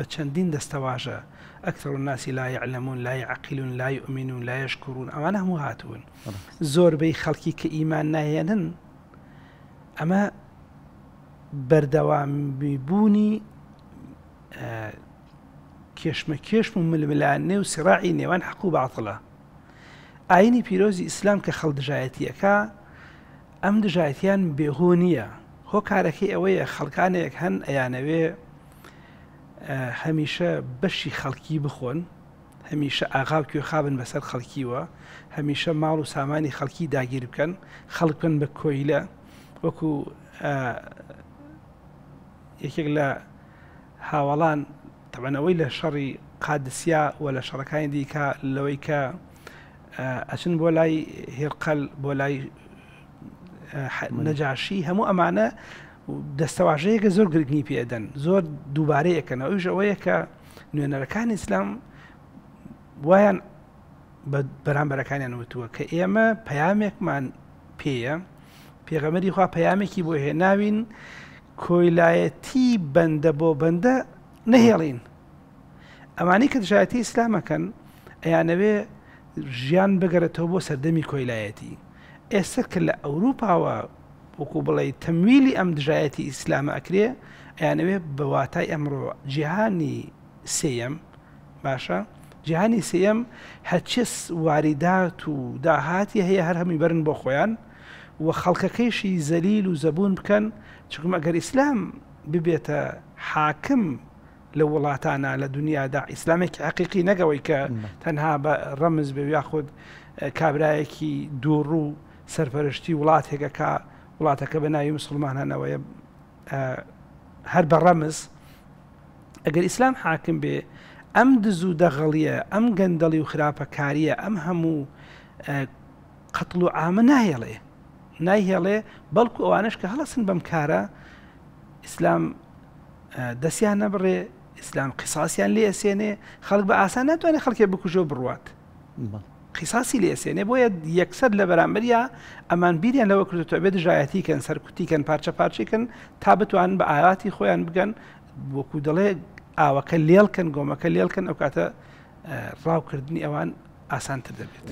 بە چەندین دەستەواژە ئەکتەر ناسی لای علەمون لای عقیلون لای ئومینون لای شکوون ئەوان هەموو هاتوون زۆربەی خەڵکی کە ئیمان نایەنن ئەمە بەردەوامیبوونی کێشمە کێشم و ململان نێو سراعی نێوان حەق و باڵە ئاینی پیرۆزی ئیسلام کە خەڵدژایەتیەکە ئەم دژایەتیان بێهۆ نییە هۆ کارەکەی ئەوەیە خەڵکانێک هەن ئەیانەوێ هەمیشە بەشی خەڵکی بخۆن هەمیشە ئاغاو کوێ خابن بەسەر خەڵکیوە هەمیشە ماڵ و سامانی خەڵکی داگیر بکەن خەڵکن بە کۆیلە وەکو یەکێک لە هاوەڵان تەبەنەوەی لە شەڕی قادسیا و لە شەڕەکانی دیکە لەوەی کە ئەچن بۆ لای هێرقەل بۆ لای نەجاشی هەموو ئەمانە دەستەواژەیەکە زۆر گرنگنی پێدەن زۆر دووبارەیەکەن ئەوش ئەوەیە کە نوێنەرەکان ئیسلام وایان بەرامبەرەکانیان وتووە کە ئێمە پەیامێکمان پێیە پێغەمەری خوا پەیامێکی بۆ هێناوین کۆیلایەتی بەندە بۆ بەندە نەهێڵین ئەمانی کە دژایەتی ئیسلامەکەن ئەیانەوێ ژیان بگەرێتەوە بۆ سەردەمی کۆیلایەتی ئێستا کە لە ئەوروپاوە وەکو بڵێ تەمیلی ئەم دژایەتی ئیسلامە ئەکرێ ئەیانەوێ بەواتای ئەمڕۆ جیهانی سم باشە جیهانی سم هەچس واریدات و داهاتی هەیە هەر هەمی بەرن بۆ خۆیان و خەڵکەکەیشی زەلیل و زەبوون بکەن چکم ئەگەر ئیسلام ببێتە حاکم لە وڵاتانە لە دنیادا ئیسلامێکی حقیقی نەگەوەی کە تەنها بە ڕەمز بێ یاخود کابرایەکی دووڕوو سەرپەرشتی وڵات هێگەکە وڵاتەکە بە ناوی مسلمانانەوەیە هەر بە ڕەمز ئەگەر ئیسلام حاکم بێ ئەم دز و دەغەڵیە ئەم گەندەڵی و خراپەکاریە ئەم هەموو قەتڵ و ئامە نایەڵێ نایهێڵێ بەڵکو ئەوانش کە هەڵەسن بەم کارە ئیسلام دەستیان نەبڕێ ئیسلام قساسیان لێ ئەسێنێ خەڵک بە ئاسان ناتوانێت خەڵکێ بکوژۆ بڕوات. قیساسی لێسێنێ بۆیە یەکسەر لە بەرامبەرە ئەمان بیریان لەوە کردوەوە بێ دژایەتیکەن سەرکوتیکەن پارچە پارچێکن تا بتوان بە ئاراتی خۆیان بگەن وەکو دەڵێ ئاوەکە لێڵکەن گۆمەکە لێڵکەن ئەو کاتە ڕاوکردنی ئەوان ئاسانتر دەبێت.